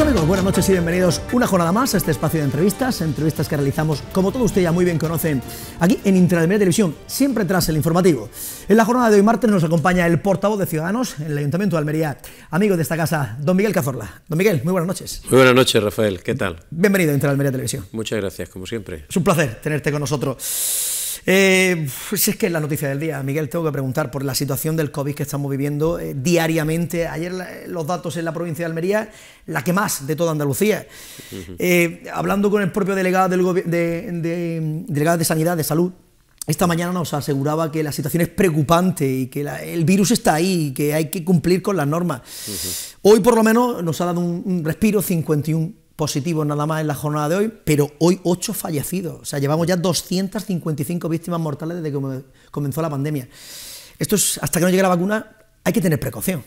amigos, buenas noches y bienvenidos una jornada más a este espacio de entrevistas, entrevistas que realizamos, como todos ustedes ya muy bien conocen, aquí en Intrademedia Televisión, siempre tras el informativo. En la jornada de hoy martes nos acompaña el portavoz de Ciudadanos en el Ayuntamiento de Almería, amigo de esta casa, don Miguel Cazorla. Don Miguel, muy buenas noches. Muy buenas noches, Rafael, ¿qué tal? Bienvenido a Intrademedia Televisión. Muchas gracias, como siempre. Es un placer tenerte con nosotros. Pues si es que es la noticia del día, Miguel, tengo que preguntar por la situación del COVID que estamos viviendo eh, diariamente. Ayer los datos en la provincia de Almería, la que más de toda Andalucía. Eh, hablando con el propio delegado, del de, de Sanidad, de Salud, esta mañana nos aseguraba que la situación es preocupante y que el virus está ahí y que hay que cumplir con las normas. Hoy por lo menos nos ha dado un respiro 51 positivos nada más en la jornada de hoy, pero hoy 8 fallecidos. O sea, llevamos ya 255 víctimas mortales desde que comenzó la pandemia. Esto es, hasta que no llegue la vacuna, hay que tener precaución.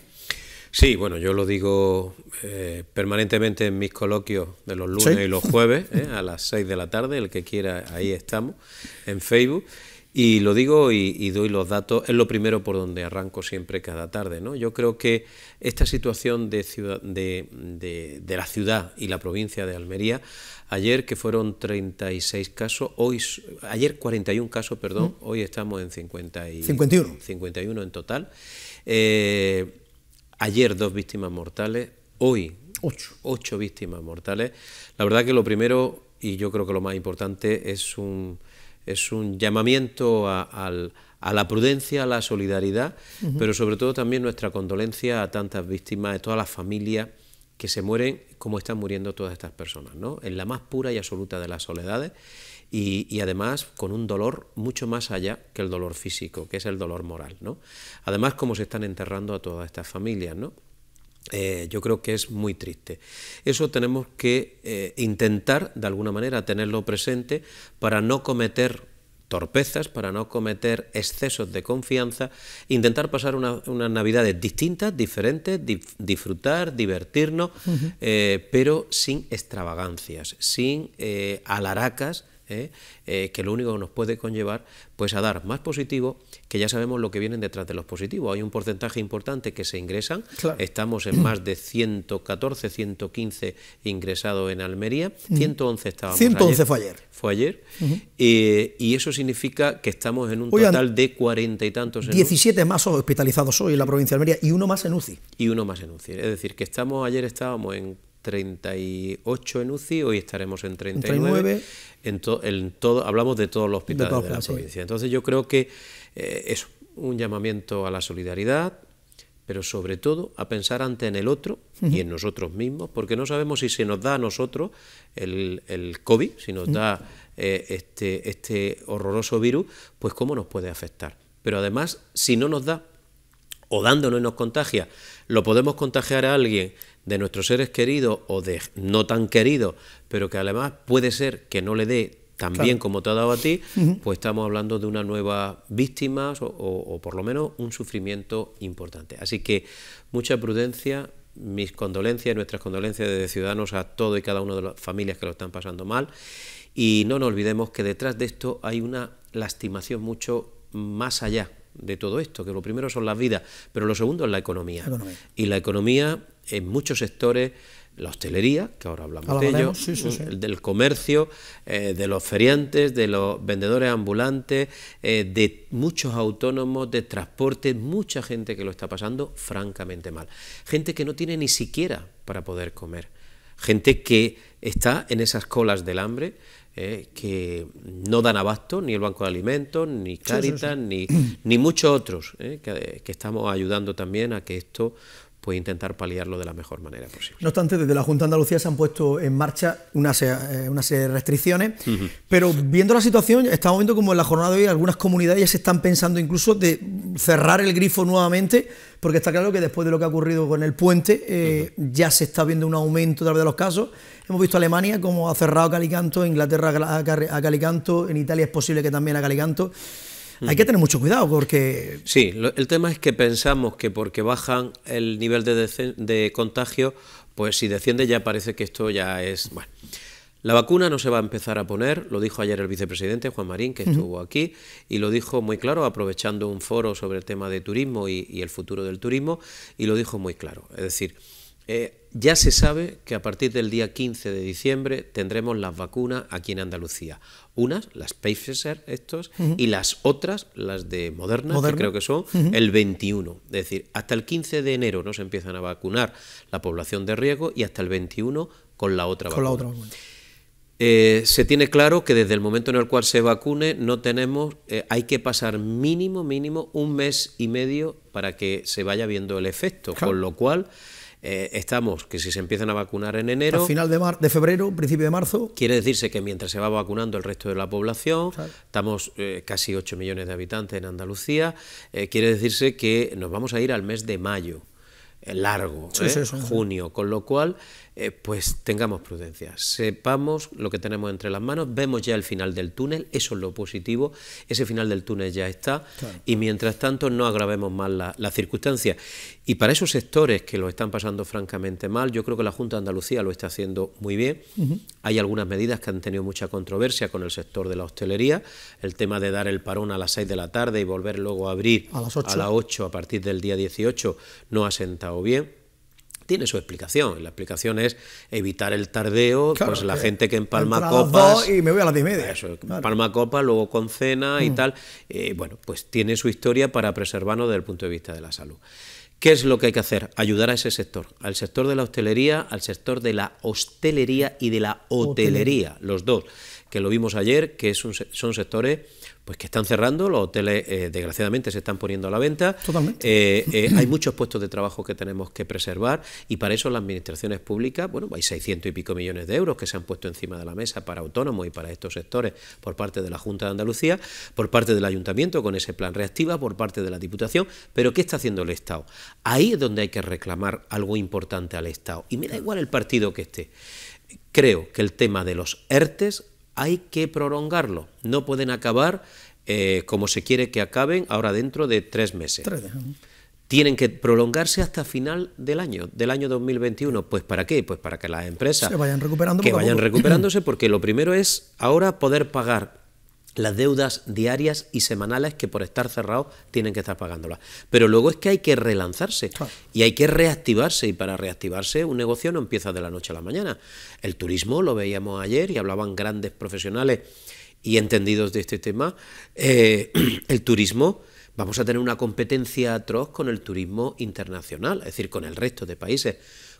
Sí, bueno, yo lo digo eh, permanentemente en mis coloquios de los lunes y los jueves, ¿eh? a las 6 de la tarde, el que quiera, ahí estamos, en Facebook. Y lo digo y, doy los datos, es lo primero por donde arranco siempre cada tarde. ¿no? Yo creo que esta situación de, de, la ciudad y la provincia de Almería, ayer que fueron 36 casos, hoy ayer 41 casos, perdón, hoy estamos en 50 y, 51. 51 en total. Eh, ayer dos víctimas mortales, hoy Ocho. Ocho víctimas mortales. La verdad que lo primero, y yo creo que lo más importante, es un, es un llamamiento a, la prudencia, a la solidaridad, pero sobre todo también nuestra condolencia a tantas víctimas, de todas las familias que se mueren, como están muriendo todas estas personas, ¿no? En la más pura y absoluta de las soledades y, además con un dolor mucho más allá que el dolor físico, que es el dolor moral, ¿no? Además, cómo se están enterrando a todas estas familias, ¿no? Eh, yo creo que es muy triste. Eso tenemos que eh, intentar, de alguna manera, tenerlo presente para no cometer torpezas, para no cometer excesos de confianza, intentar pasar unas navidades distintas, diferentes, disfrutar, divertirnos, eh, pero sin extravagancias, sin alaracas ¿eh? Eh, que lo único que nos puede conllevar pues a dar más positivo, que ya sabemos lo que vienen detrás de los positivos. Hay un porcentaje importante que se ingresan, estamos en más de 114, 115 ingresados en Almería, 111 mm. estábamos 111 fue ayer. Fue ayer, y eso significa que estamos en un total de cuarenta y tantos. 17 más hospitalizados hoy en la provincia de Almería y uno más en UCI. Y uno más en UCI, es decir, que estamos ayer estábamos en 38 en UCI, hoy estaremos en 39. En, todo, hablamos de todos los hospitales de, la provincia. Entonces yo creo que eh, es un llamamiento a la solidaridad, pero sobre todo a pensar antes en el otro y en nosotros mismos, porque no sabemos si se nos da a nosotros el, el COVID, si nos da eh, este, este horroroso virus, pues cómo nos puede afectar. Pero además, si no nos da o dándonos y nos contagia, lo podemos contagiar a alguien de nuestros seres queridos o de no tan queridos, pero que además puede ser que no le dé tan bien como te ha dado a ti, pues estamos hablando de una nueva víctima o, por lo menos un sufrimiento importante. Así que mucha prudencia, mis condolencias nuestras condolencias de ciudadanos a todo y cada una de las familias que lo están pasando mal. Y no nos olvidemos que detrás de esto hay una lastimación mucho más allá de todo esto, que lo primero son las vidas, pero lo segundo es La economía. Y la economía en muchos sectores la hostelería, que ahora hablamos de ello, del comercio, eh, de los feriantes, de los vendedores ambulantes, eh, de muchos autónomos, de transporte, mucha gente que lo está pasando francamente mal. Gente que no tiene ni siquiera para poder comer. Gente que está en esas colas del hambre, eh, que no dan abasto, ni el Banco de Alimentos, ni Caritas, ni, ni muchos otros, que, que estamos ayudando también a que esto pues intentar paliarlo de la mejor manera posible. No obstante, desde la Junta de Andalucía se han puesto en marcha una, eh, serie, de restricciones, pero viendo la situación, estamos viendo como en la jornada de hoy algunas comunidades se están pensando incluso de cerrar el grifo nuevamente, porque está claro que después de lo que ha ocurrido con el puente, eh, ya se está viendo un aumento de los casos. Hemos visto Alemania como ha cerrado Calicanto, Inglaterra a Calicanto, en Italia es posible que también a Calicanto. Hay que mm. tener mucho cuidado porque... Sí, el tema es que pensamos que porque bajan el nivel de, contagio, pues si desciende ya parece que esto ya es... Bueno. La vacuna no se va a empezar a poner, lo dijo ayer el vicepresidente Juan Marín, que estuvo aquí, y lo dijo muy claro, aprovechando un foro sobre el tema de turismo y, y el futuro del turismo, y lo dijo muy claro. Es decir, eh, ya se sabe que a partir del día 15 de diciembre tendremos las vacunas aquí en Andalucía. Unas, las Pfizer, estos, y las otras, las de Moderna, que creo que son el 21. Es decir, hasta el 15 de enero no se empiezan a vacunar la población de riesgo y hasta el 21 con la otra vacuna. La eh, se tiene claro que desde el momento en el cual se vacune no tenemos, eh, hay que pasar mínimo, mínimo un mes y medio para que se vaya viendo el efecto, con lo cual eh, estamos que si se empiezan a vacunar en enero... A final de, de febrero, principio de marzo... Quiere decirse que mientras se va vacunando el resto de la población, estamos eh, casi 8 millones de habitantes en Andalucía, eh, quiere decirse que nos vamos a ir al mes de mayo largo, junio, con lo cual eh, pues tengamos prudencia, sepamos lo que tenemos entre las manos, vemos ya el final del túnel, eso es lo positivo, ese final del túnel ya está y mientras tanto no agravemos más la circunstancia. Y para esos sectores que lo están pasando francamente mal, yo creo que la Junta de Andalucía lo está haciendo muy bien. Hay algunas medidas que han tenido mucha controversia con el sector de la hostelería, el tema de dar el parón a las 6 de la tarde y volver luego a abrir a las a, las 8 a partir del día 18 no ha sentado bien tiene su explicación. La explicación es evitar el tardeo, pues la gente que empalma copas. y me voy a las Palma copa, luego con cena y mm. tal. Eh, bueno, pues tiene su historia para preservarnos desde el punto de vista de la salud. ¿Qué es lo que hay que hacer? Ayudar a ese sector, al sector de la hostelería, al sector de la hostelería y de la hotelería, los dos, que lo vimos ayer, que son sectores pues que están cerrando, los hoteles eh, desgraciadamente se están poniendo a la venta. Totalmente. Eh, eh, hay muchos puestos de trabajo que tenemos que preservar y para eso las administraciones públicas, bueno, hay 600 y pico millones de euros que se han puesto encima de la mesa para autónomos y para estos sectores por parte de la Junta de Andalucía, por parte del Ayuntamiento con ese plan reactiva, por parte de la Diputación, pero ¿qué está haciendo el Estado? Ahí es donde hay que reclamar algo importante al Estado y me da igual el partido que esté. Creo que el tema de los ERTES hay que prolongarlo. No pueden acabar eh, como se quiere que acaben ahora dentro de tres meses. Tienen que prolongarse hasta final del año, del año 2021. ¿Pues para qué? Pues para que las empresas... Se vayan recuperando. Que vayan recuperándose porque lo primero es ahora poder pagar las deudas diarias y semanales que por estar cerrados tienen que estar pagándolas. Pero luego es que hay que relanzarse y hay que reactivarse y para reactivarse un negocio no empieza de la noche a la mañana. El turismo lo veíamos ayer y hablaban grandes profesionales y entendidos de este tema. Eh, el turismo, vamos a tener una competencia atroz con el turismo internacional, es decir, con el resto de países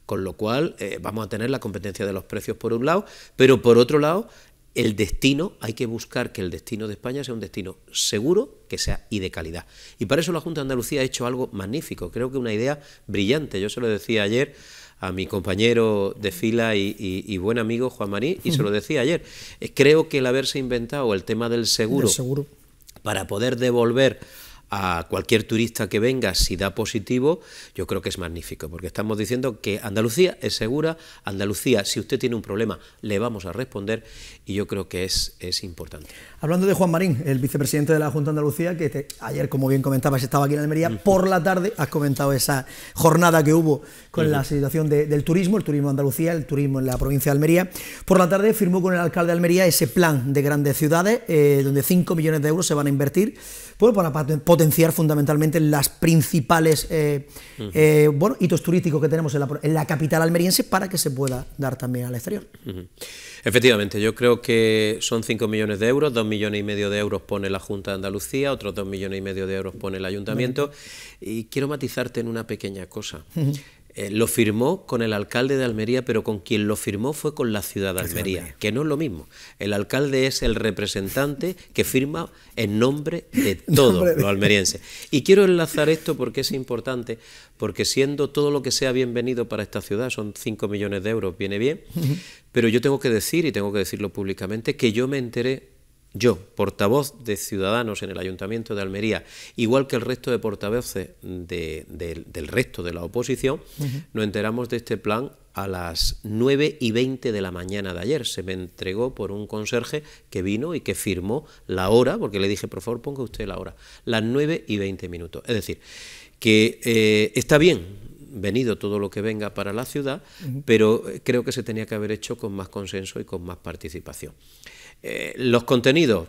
con lo cual eh, vamos a tener la competencia de los precios por un lado, pero por otro lado el destino, hay que buscar que el destino de España sea un destino seguro, que sea y de calidad. Y para eso la Junta de Andalucía ha hecho algo magnífico, creo que una idea brillante. Yo se lo decía ayer a mi compañero de fila y, buen amigo Juan Marín, y se lo decía ayer. Eh, creo que el haberse inventado el tema del seguro. para poder devolver a cualquier turista que venga si da positivo, yo creo que es magnífico, porque estamos diciendo que Andalucía es segura, Andalucía, si usted tiene un problema, le vamos a responder y yo creo que es, es importante. Hablando de Juan Marín, el vicepresidente de la Junta de Andalucía, que ayer, como bien comentabas, estaba aquí en Almería, por la tarde has comentado esa jornada que hubo con la situación del turismo, el turismo Andalucía, el turismo en la provincia de Almería. Por la tarde firmó con el alcalde de Almería ese plan de grandes ciudades, eh, donde 5 millones de euros se van a invertir bueno, pues, para potenciar fundamentalmente las principales eh, eh, hitos turísticos que tenemos en la, capital almeriense para que se pueda dar también al exterior. Efectivamente, yo creo que son 5 millones de euros, 2 millones y medio de euros pone la Junta de Andalucía, otros 2 millones y medio de euros pone el Ayuntamiento. Y quiero matizarte en una pequeña cosa. Eh, lo firmó con el alcalde de Almería, pero con quien lo firmó fue con la ciudad de Almería, que no es lo mismo. El alcalde es el representante que firma en nombre de todos los almerienses. Y quiero enlazar esto porque es importante, porque siendo todo lo que sea bienvenido para esta ciudad, son 5 millones de euros, viene bien, pero yo tengo que decir, y tengo que decirlo públicamente, que yo me enteré yo, portavoz de Ciudadanos en el Ayuntamiento de Almería, igual que el resto de portavoces del resto de la oposición, no nos enteramos de este plan a las 9 y 20 de la mañana de ayer. Se me entregó por un conserje que vino y que firmó la hora, porque le dije, por favor, ponga usted la hora, las 9 y 20 minutos. Es decir, que eh, está bien, venido todo lo que venga para la ciudad, pero eh, creo que se tenía que haber hecho con más consenso y con más participación. Eh, los contenidos,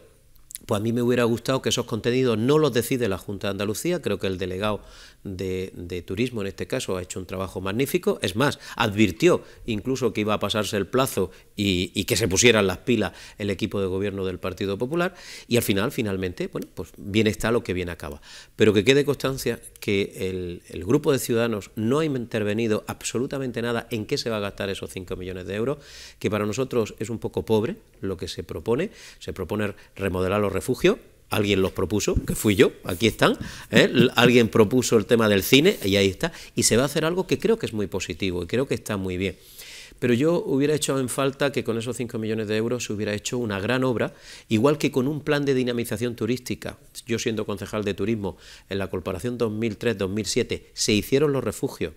pues a mí me hubiera gustado que esos contenidos no los decide la Junta de Andalucía, creo que el delegado de, Turismo en este caso ha hecho un trabajo magnífico, es más, advirtió incluso que iba a pasarse el plazo y, que se pusieran las pilas el equipo de gobierno del Partido Popular y al final, finalmente, bueno, pues bien está lo que bien acaba. Pero que quede constancia que el, grupo de ciudadanos no ha intervenido absolutamente nada en qué se va a gastar esos 5 millones de euros, que para nosotros es un poco pobre lo que se propone, se propone remodelar los los refugios, alguien los propuso, que fui yo, aquí están, ¿eh? alguien propuso el tema del cine y ahí está, y se va a hacer algo que creo que es muy positivo y creo que está muy bien. Pero yo hubiera hecho en falta que con esos 5 millones de euros se hubiera hecho una gran obra, igual que con un plan de dinamización turística. Yo siendo concejal de turismo en la Corporación 2003-2007 se hicieron los refugios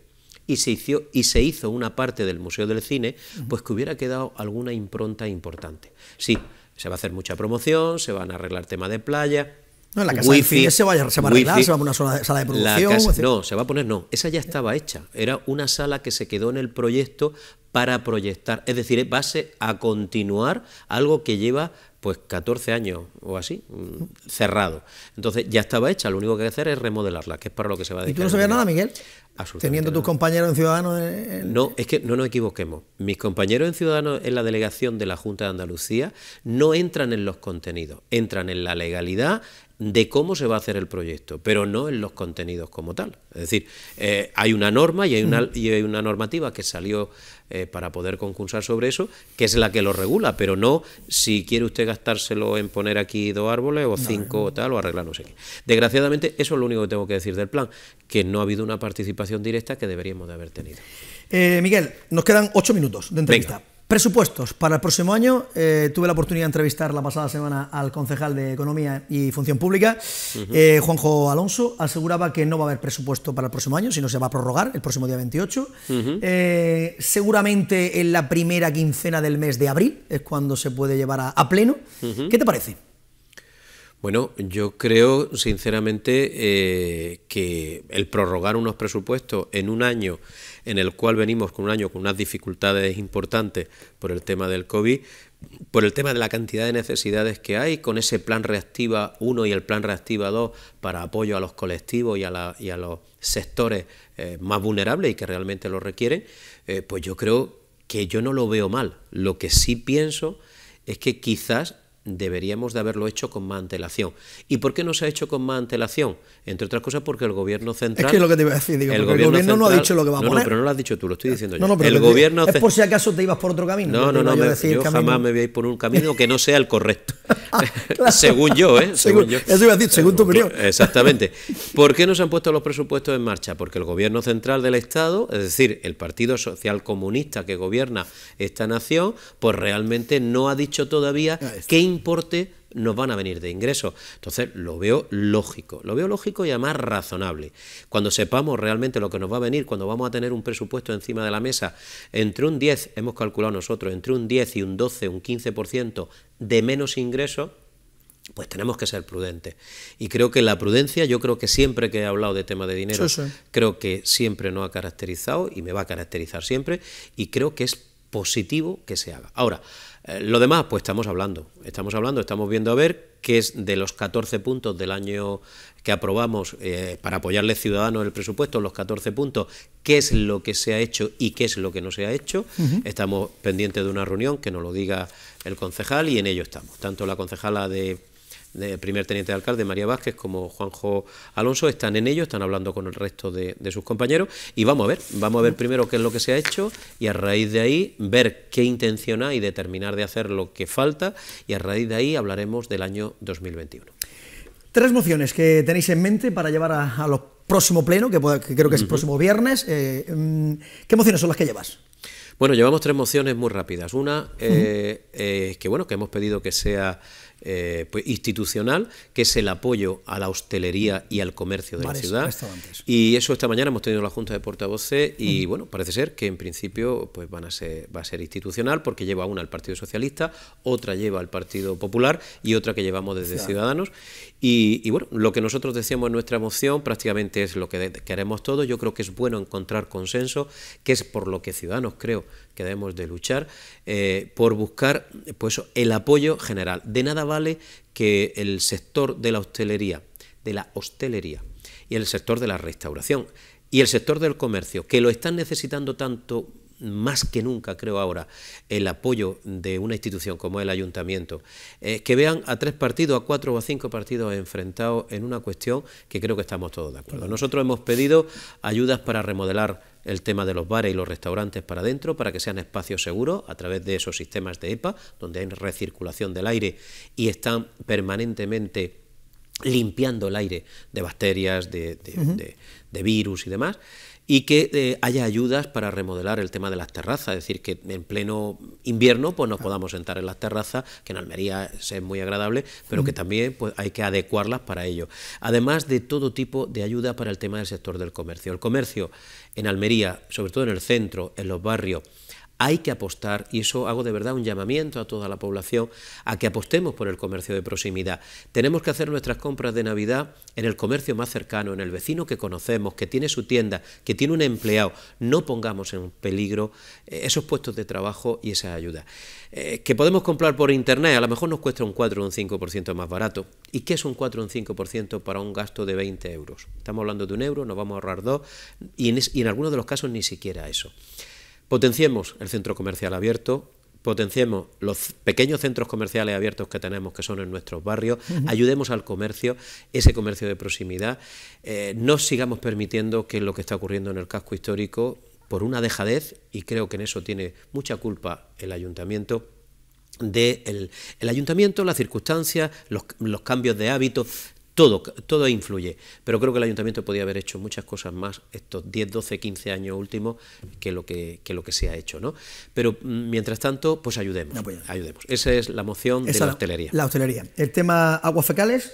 y se, hizo, y se hizo una parte del Museo del Cine, pues que hubiera quedado alguna impronta importante. Sí, se va a hacer mucha promoción, se van a arreglar tema de playa. No, en la casa se va, a, se va a arreglar, se va a poner una sala, de producción. no, se va a poner, no. Esa ya estaba hecha. Era una sala que se quedó en el proyecto para proyectar. Es decir, va a continuar algo que lleva pues 14 años o así, mm, cerrado. Entonces ya estaba hecha, lo único que hay que hacer es remodelarla, que es para lo que se va a dedicar. ¿Y tú no sabías nada, Miguel? Absolutamente Teniendo tus compañeros en Ciudadanos. En... No, es que no nos equivoquemos. Mis compañeros en Ciudadanos en la delegación de la Junta de Andalucía no entran en los contenidos, entran en la legalidad, de cómo se va a hacer el proyecto, pero no en los contenidos como tal. Es decir, eh, hay una norma y hay una, y hay una normativa que salió eh, para poder concursar sobre eso, que es la que lo regula, pero no si quiere usted gastárselo en poner aquí dos árboles o cinco o tal, o arreglar no sé qué. Desgraciadamente, eso es lo único que tengo que decir del plan, que no ha habido una participación directa que deberíamos de haber tenido. Eh, Miguel, nos quedan ocho minutos de entrevista. Presupuestos. Para el próximo año eh, tuve la oportunidad de entrevistar la pasada semana al concejal de Economía y Función Pública, eh, Juanjo Alonso, aseguraba que no va a haber presupuesto para el próximo año, sino se va a prorrogar el próximo día 28. Eh, seguramente en la primera quincena del mes de abril es cuando se puede llevar a, pleno. ¿Qué te parece? Bueno, yo creo sinceramente que el prorrogar unos presupuestos en un año en el cual venimos con un año con unas dificultades importantes por el tema del COVID, por el tema de la cantidad de necesidades que hay, con ese plan reactiva 1 y el plan reactiva 2 para apoyo a los colectivos y a, los sectores eh, más vulnerables y que realmente lo requieren, eh, pues yo creo que yo no lo veo mal. Lo que sí pienso es que quizás deberíamos de haberlo hecho con más antelación. ¿Y por qué no se ha hecho con más antelación? Entre otras cosas porque el gobierno central... Es que es lo que te iba a decir, digo, el, gobierno el gobierno, no ha dicho lo que va a poner. No, pero no lo has dicho tú, lo estoy diciendo yo. No, pero el gobierno es por si acaso te ibas por otro camino. No, no, no, yo, jamás me voy a ir por un camino que no sea el correcto. según yo, ¿eh? yo. Eso iba a decir, según tu opinión. Exactamente. ¿Por qué no se han puesto los presupuestos en marcha? Porque el gobierno central del Estado, es decir, el Partido Social Comunista que gobierna esta nación, pues realmente no ha dicho todavía qué importe nos van a venir de ingresos. Entonces lo veo lógico, lo veo lógico y además razonable. Cuando sepamos realmente lo que nos va a venir, cuando vamos a tener un presupuesto encima de la mesa, entre un 10, hemos calculado nosotros, entre un 10 y un 12, un 15% de menos ingresos, pues tenemos que ser prudentes. Y creo que la prudencia, yo creo que siempre que he hablado de tema de dinero, creo que siempre nos ha caracterizado y me va a caracterizar siempre y creo que es positivo que se haga. Ahora, eh, lo demás, pues estamos hablando, estamos hablando, estamos viendo a ver qué es de los 14 puntos del año que aprobamos eh, para apoyarles ciudadanos el presupuesto, los 14 puntos, qué es lo que se ha hecho y qué es lo que no se ha hecho. Estamos pendientes de una reunión que nos lo diga el concejal y en ello estamos, tanto la concejala de el primer teniente de alcalde María Vázquez como Juanjo Alonso están en ello, están hablando con el resto de, sus compañeros y vamos a ver, vamos a ver primero qué es lo que se ha hecho y a raíz de ahí ver qué intención hay de terminar de hacer lo que falta y a raíz de ahí hablaremos del año 2021. Tres mociones que tenéis en mente para llevar a, los próximo pleno, que, creo que es el próximo viernes. Eh, mm, ¿Qué mociones son las que llevas? Bueno, llevamos tres mociones muy rápidas. Una, eh, eh, que bueno, que hemos pedido que sea eh, pues, institucional, que es el apoyo a la hostelería y al comercio de la ciudad. Y eso esta mañana hemos tenido la Junta de Portavoces y bueno, parece ser que en principio pues van a ser, va a ser institucional porque lleva una al Partido Socialista, otra lleva al Partido Popular y otra que llevamos desde Ciudadanos. Y, bueno, lo que nosotros decíamos en nuestra moción prácticamente es lo que haremos todos. Yo creo que es bueno encontrar consenso, que es por lo que Ciudadanos, creo, que debemos de luchar eh, por buscar pues, el apoyo general. De nada vale que el sector de la hostelería, de la hostelería y el sector de la restauración y el sector del comercio, que lo están necesitando tanto más que nunca, creo ahora, el apoyo de una institución como el ayuntamiento, eh, que vean a tres partidos, a cuatro o a cinco partidos enfrentados en una cuestión que creo que estamos todos de acuerdo. Nosotros hemos pedido ayudas para remodelar el tema de los bares y los restaurantes para adentro, para que sean espacios seguros a través de esos sistemas de EPA, donde hay recirculación del aire y están permanentemente limpiando el aire de bacterias, de virus y demás y que eh, haya ayudas para remodelar el tema de las terrazas, es decir, que en pleno invierno pues nos podamos sentar en las terrazas, que en Almería es muy agradable, pero que también pues, hay que adecuarlas para ello. Además de todo tipo de ayuda para el tema del sector del comercio. El comercio en Almería, sobre todo en el centro, en los barrios, hay que apostar, y eso hago de verdad un llamamiento a toda la población, a que apostemos por el comercio de proximidad. Tenemos que hacer nuestras compras de Navidad en el comercio más cercano, en el vecino que conocemos, que tiene su tienda, que tiene un empleado. No pongamos en peligro eh, esos puestos de trabajo y esa ayuda. Eh, que podemos comprar por Internet, a lo mejor nos cuesta un 4 o un 5% más barato. ¿Y qué es un 4 o un 5% para un gasto de 20 euros? Estamos hablando de un euro, nos vamos a ahorrar dos, y en algunos de los casos ni siquiera eso. Potenciemos el centro comercial abierto, potenciemos los pequeños centros comerciales abiertos que tenemos, que son en nuestros barrios, ayudemos al comercio, ese comercio de proximidad, eh, no sigamos permitiendo que lo que está ocurriendo en el casco histórico, por una dejadez, y creo que en eso tiene mucha culpa el ayuntamiento, de el ayuntamiento, las circunstancias, los, los cambios de hábitos, todo, todo influye, pero creo que el ayuntamiento podía haber hecho muchas cosas más estos 10, 12, 15 años últimos que lo que, lo que se ha hecho. ¿no? Pero mm, mientras tanto, pues ayudemos. ayudemos. Esa es la moción de la hostelería. La hostelería. El tema aguas fecales.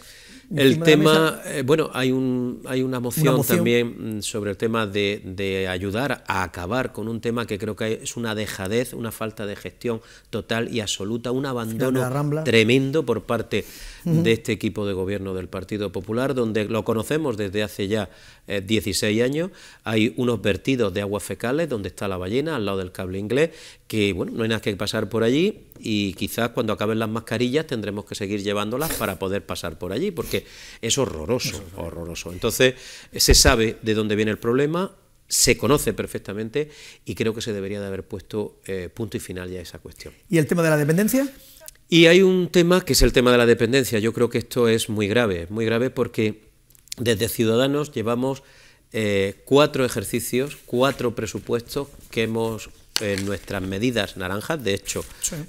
El tema, eh, bueno, hay, una, moción también mm, sobre el tema de, ayudar a acabar con un tema que creo que es una dejadez, una falta de gestión total y absoluta, un abandono tremendo por parte de este equipo de gobierno del Partido Popular, donde lo conocemos desde hace ya 16 eh, años. Hay unos vertidos de aguas fecales donde está la ballena, al lado del cable inglés, que bueno, no hay nada que pasar por allí y quizás cuando acaben las mascarillas tendremos que seguir llevándolas para poder pasar por allí, porque es horroroso, horroroso. Entonces, se sabe de dónde viene el problema, se conoce perfectamente y creo que se debería de haber puesto eh, punto y final ya a esa cuestión. ¿Y el tema de la dependencia? Y hay un tema que es el tema de la dependencia. Yo creo que esto es muy grave, muy grave porque desde Ciudadanos llevamos eh, cuatro ejercicios, cuatro presupuestos que hemos en nuestras medidas naranjas, de hecho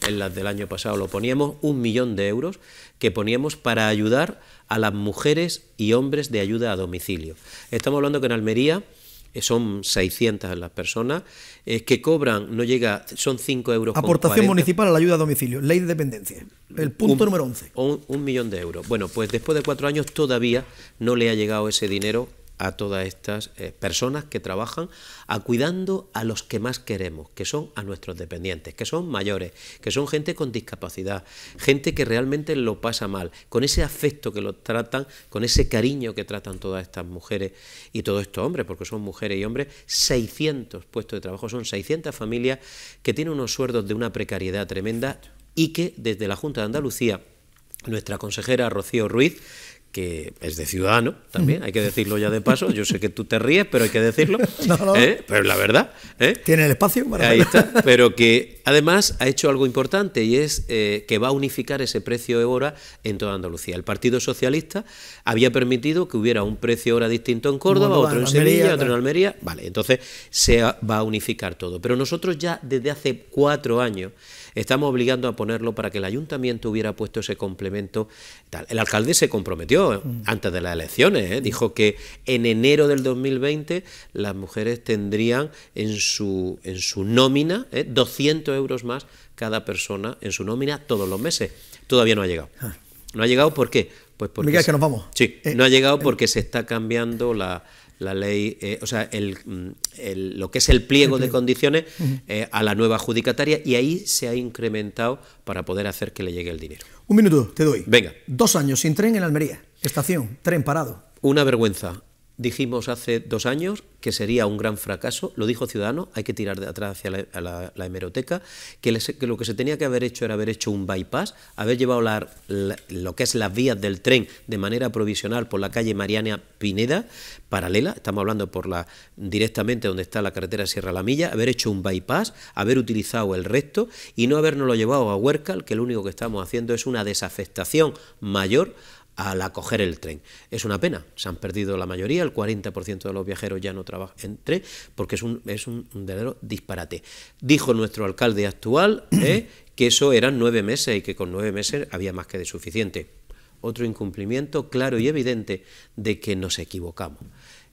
en las del año pasado lo poníamos, un millón de euros que poníamos para ayudar a las mujeres y hombres de ayuda a domicilio. Estamos hablando que en Almería eh, son 600 las personas eh, que cobran, no llega, son 5 euros. Aportación municipal a la ayuda a domicilio, ley de dependencia, el punto número 11. un millón de euros. Bueno, pues después de cuatro años todavía no le ha llegado ese dinero a todas estas eh, personas que trabajan a cuidando a los que más queremos, que son a nuestros dependientes, que son mayores, que son gente con discapacidad, gente que realmente lo pasa mal, con ese afecto que lo tratan, con ese cariño que tratan todas estas mujeres y todos estos hombres, porque son mujeres y hombres, 600 puestos de trabajo, son 600 familias que tienen unos sueldos de una precariedad tremenda y que desde la Junta de Andalucía, nuestra consejera Rocío Ruiz, que es de ciudadano también, hay que decirlo ya de paso. Yo sé que tú te ríes, pero hay que decirlo. ¿eh? Pero la verdad. ¿eh? Tiene el espacio para Ahí está. Pero que además ha hecho algo importante y es eh, que va a unificar ese precio de hora en toda Andalucía. El Partido Socialista había permitido que hubiera un precio de hora distinto en Córdoba, otro en, Sevilla, otro en Almería. Vale, entonces se va a unificar todo. Pero nosotros ya desde hace cuatro años estamos obligando a ponerlo para que el ayuntamiento hubiera puesto ese complemento. El alcalde se comprometió mm. antes de las elecciones, ¿eh? dijo que en enero del 2020 las mujeres tendrían en su, en su nómina 200 ¿eh? euros más cada persona en su nómina todos los meses. Todavía no ha llegado. Ah. No ha llegado, ¿por qué? Pues porque... Miguel, que nos vamos. Sí, eh, no ha llegado porque se está cambiando la la ley, eh, o sea, mm, el, lo que es el pliego, de condiciones eh, a la nueva adjudicataria y ahí se ha incrementado para poder hacer que le llegue el dinero. Un minuto, te doy. Venga. Dos años sin tren en Almería. Estación, tren parado. Una vergüenza dijimos hace dos años que sería un gran fracaso, lo dijo Ciudadano, hay que tirar de atrás hacia la, hemeroteca, que, lo que se tenía que haber hecho era haber hecho un bypass, haber llevado lo que es las vías del tren de manera provisional por la calle Mariana Pineda, paralela, estamos hablando por la directamente donde está la carretera Sierra La Milla, haber hecho un bypass, haber utilizado el resto y no habernoslo llevado a Huércal, que lo único que estamos haciendo es una desafectación mayor al acoger el tren. Es una pena, se han perdido la mayoría, el 40% de los viajeros ya no trabajan en tren, porque es un, es un verdadero disparate. Dijo nuestro alcalde actual eh, que eso eran nueve meses y que con nueve meses había más que de suficiente. Otro incumplimiento claro y evidente de que nos equivocamos.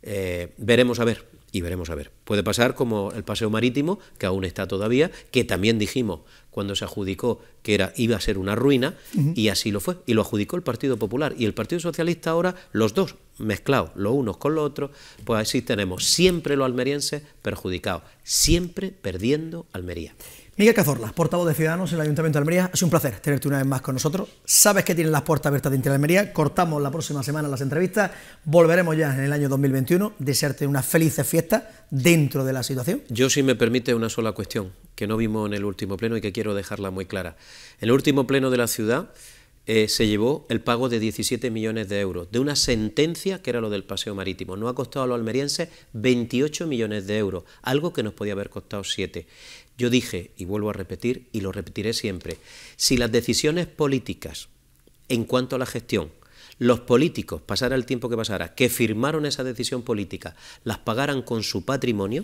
Eh, veremos a ver, y veremos a ver. Puede pasar como el paseo marítimo, que aún está todavía, que también dijimos cuando se adjudicó que era, iba a ser una ruina, y así lo fue. Y lo adjudicó el Partido Popular. Y el Partido Socialista ahora, los dos, mezclados los unos con los otros, pues así tenemos siempre los almerienses perjudicados, siempre perdiendo Almería. Miguel Cazorla, portavoz de Ciudadanos en el Ayuntamiento de Almería, ...es un placer tenerte una vez más con nosotros. Sabes que tienen las puertas abiertas de Interalmería. Almería, cortamos la próxima semana las entrevistas, volveremos ya en el año 2021, desearte una felices fiesta dentro de la situación. Yo, si me permite, una sola cuestión que no vimos en el último pleno y que quiero dejarla muy clara. En el último pleno de la ciudad eh, se llevó el pago de 17 millones de euros, de una sentencia que era lo del paseo marítimo. No ha costado a los almerienses 28 millones de euros, algo que nos podía haber costado 7. Yo dije, y vuelvo a repetir, y lo repetiré siempre, si las decisiones políticas en cuanto a la gestión, los políticos, pasara el tiempo que pasara, que firmaron esa decisión política, las pagaran con su patrimonio,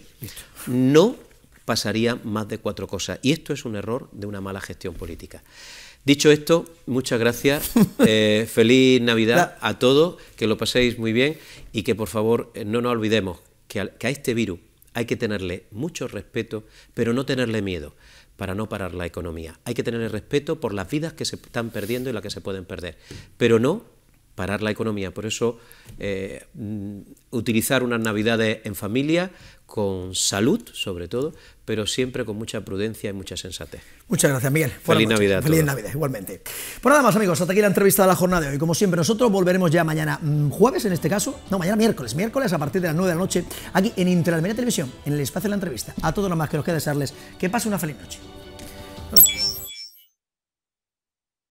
no pasaría más de cuatro cosas. Y esto es un error de una mala gestión política. Dicho esto, muchas gracias. Eh, feliz Navidad a todos, que lo paséis muy bien y que por favor eh, no nos olvidemos que a este virus hay que tenerle mucho respeto, pero no tenerle miedo para no parar la economía. Hay que tenerle respeto por las vidas que se están perdiendo y las que se pueden perder, pero no parar la economía. Por eso, eh, mm, utilizar unas navidades en familia, con salud sobre todo, pero siempre con mucha prudencia y mucha sensatez. Muchas gracias, Miguel. Feliz Navidad. Feliz Navidad, igualmente. Por pues nada más, amigos, hasta aquí la entrevista de la jornada de hoy. Como siempre, nosotros volveremos ya mañana, mm, jueves en este caso, no, mañana miércoles, miércoles a partir de las 9 de la noche, aquí en Interalmería Televisión, en el espacio de la entrevista. A todos los más que nos queda desearles que pase una feliz noche.